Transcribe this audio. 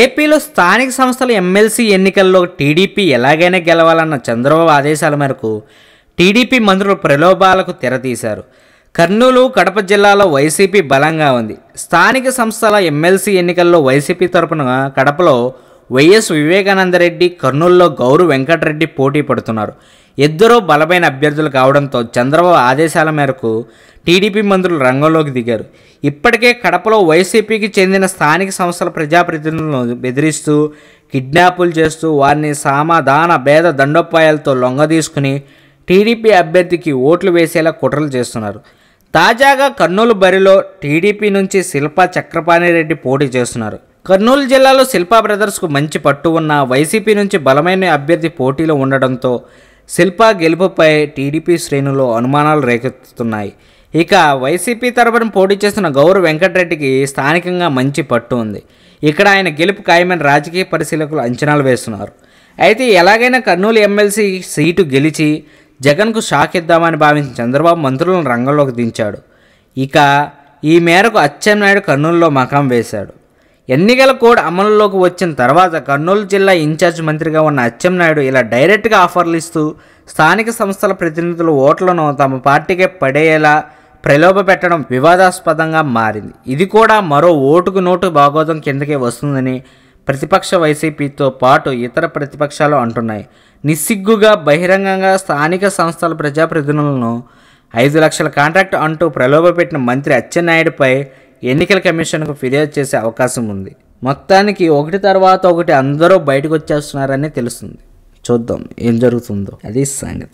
ఏపీలో స్థానిక సంస్థల ఎమ్మెల్సీ ఎన్నికల్లో టీడీపీ ఎలాగైనా గెలవాలన్న చంద్రబాబు ఆదేశాల మేరకు టీడీపీ మంత్రులు ప్రలోభాలకు తెరతీశారు కర్నూలు కడప జిల్లాలో వైసీపీ బలంగా ఉంది స్థానిక సంస్థల ఎమ్మెల్సీ ఎన్నికల్లో వైసీపీ తరపున కడపలో వైఎస్ వివేకానందరెడ్డి కర్నూలులో గౌరు వెంకటరెడ్డి పోటీ పడుతున్నారు ఇద్దరూ బలమైన అభ్యర్థులు కావడంతో చంద్రబాబు ఆదేశాల మేరకు టీడీపీ మంత్రులు రంగంలోకి దిగారు ఇప్పటికే కడపలో వైసీపీకి చెందిన స్థానిక సంస్థల ప్రజాప్రతినిధులను బెదిరిస్తూ కిడ్నాపులు చేస్తూ వారిని సామాధాన భేద దండోపాయాలతో లొంగదీసుకుని టీడీపీ అభ్యర్థికి ఓట్లు వేసేలా కుట్రలు చేస్తున్నారు తాజాగా కర్నూలు బరిలో టీడీపీ నుంచి శిల్ప చక్రపాణిరెడ్డి పోటీ చేస్తున్నారు కర్నూలు జిల్లాలో శిల్పా బ్రదర్స్కు మంచి పట్టు ఉన్న వైసీపీ నుంచి బలమైన అభ్యర్థి పోటీలో ఉండడంతో శిల్ప గెలుపుపై టీడీపీ శ్రేణులు అనుమానాలు రేకెత్తుతున్నాయి ఇక వైసీపీ తరపున పోటీ చేస్తున్న గౌరవ్ వెంకటరెడ్డికి స్థానికంగా మంచి పట్టు ఉంది ఇక్కడ ఆయన గెలుపు ఖాయమని రాజకీయ పరిశీలకులు అంచనాలు వేస్తున్నారు అయితే ఎలాగైనా కర్నూలు ఎమ్మెల్సీ సీటు గెలిచి జగన్కు షాక్ ఇద్దామని భావించిన చంద్రబాబు మంత్రులను రంగంలోకి దించాడు ఇక ఈ మేరకు అచ్చెన్నాయుడు కర్నూలులో మకాం వేశాడు ఎన్నికల కోడ్ అమలులోకి వచ్చిన తర్వాత కర్నూలు జిల్లా ఇన్ఛార్జ్ మంత్రిగా ఉన్న అచ్చెన్నాయుడు ఇలా డైరెక్ట్గా ఆఫర్లు ఇస్తూ స్థానిక సంస్థల ప్రతినిధుల ఓట్లను తమ పార్టీకే పడేలా ప్రలోభ పెట్టడం వివాదాస్పదంగా మారింది ఇది కూడా మరో ఓటుకు నోటు భాగోదం కిందకే వస్తుందని ప్రతిపక్ష వైసీపీతో పాటు ఇతర ప్రతిపక్షాలు అంటున్నాయి నిస్సిగ్గుగా బహిరంగంగా స్థానిక సంస్థల ప్రజాప్రతినిధులను ఐదు లక్షల కాంట్రాక్ట్ అంటూ ప్రలోభపెట్టిన మంత్రి అచ్చెన్నాయుడిపై ఎన్నికల కమిషన్కు ఫిర్యాదు చేసే అవకాశం ఉంది మొత్తానికి ఒకటి తర్వాత ఒకటి అందరూ బయటకు వచ్చేస్తున్నారని తెలుస్తుంది చూద్దాం ఏం జరుగుతుందో అది సంగతి